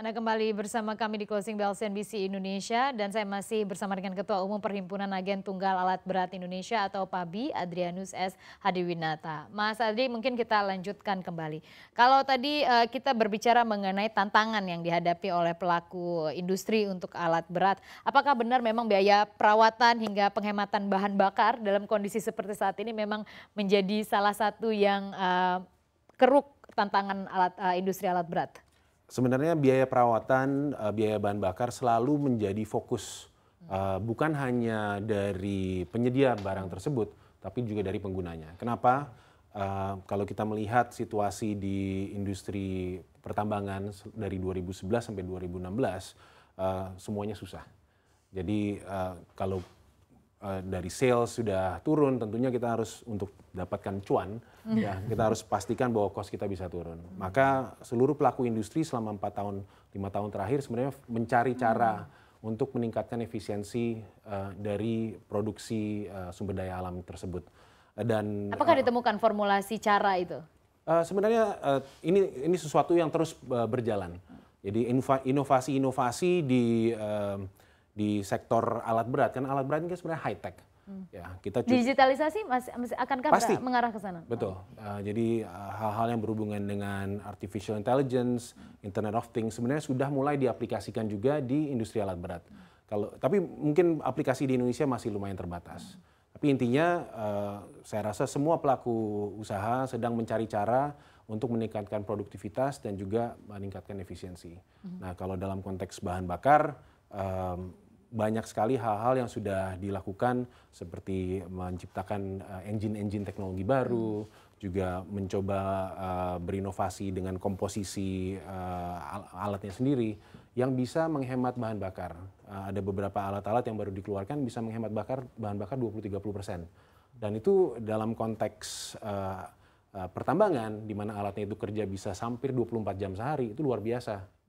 Anda kembali bersama kami di Closing Bell CNBC Indonesia dan saya masih bersama dengan Ketua Umum Perhimpunan Agen Tunggal Alat Berat Indonesia atau PABI Adrianus S. Hadiwinata. Mas Adri mungkin kita lanjutkan kembali. Kalau tadi uh, kita berbicara mengenai tantangan yang dihadapi oleh pelaku industri untuk alat berat, apakah benar memang biaya perawatan hingga penghematan bahan bakar dalam kondisi seperti saat ini memang menjadi salah satu yang uh, keruk tantangan alat uh, industri alat berat? Sebenarnya biaya perawatan, uh, biaya bahan bakar selalu menjadi fokus uh, bukan hanya dari penyedia barang tersebut, tapi juga dari penggunanya. Kenapa? Uh, kalau kita melihat situasi di industri pertambangan dari 2011 sampai 2016, uh, semuanya susah. Jadi uh, kalau Eh, dari sales sudah turun, tentunya kita harus untuk dapatkan cuan, mm. ya kita harus pastikan bahwa cost kita bisa turun. Mm. Maka seluruh pelaku industri selama empat tahun, lima tahun terakhir sebenarnya mencari cara mm. untuk meningkatkan efisiensi uh, dari produksi uh, sumber daya alam tersebut. dan apakah uh, ditemukan formulasi cara itu? Uh, sebenarnya uh, ini ini sesuatu yang terus uh, berjalan. Jadi inovasi-inovasi di uh, di sektor alat berat kan alat berat ini kan sebenarnya high tech. Hmm. Ya, kita digitalisasi masih akankah pasti. mengarah ke sana? Betul. Uh, jadi eh, hal-hal uh, yang berhubungan dengan artificial intelligence, hmm. Internet of Things sebenarnya sudah mulai diaplikasikan juga di industri alat berat. Hmm. Kalau tapi mungkin aplikasi di Indonesia masih lumayan terbatas. Hmm. Tapi intinya uh, saya rasa semua pelaku usaha sedang mencari cara untuk meningkatkan produktivitas dan juga meningkatkan efisiensi. Hmm. Nah, kalau dalam konteks bahan bakar um, banyak sekali hal-hal yang sudah dilakukan seperti menciptakan eh, engine-engine teknologi baru, juga mencoba uh, berinovasi dengan komposisi uh, alatnya sendiri yang bisa menghemat bahan bakar. Uh, ada beberapa alat-alat yang baru dikeluarkan bisa menghemat bakar bahan bakar 20-30%. Dan itu dalam konteks uh, uh, pertambangan di mana alatnya itu kerja bisa sampir 24 jam sehari itu luar biasa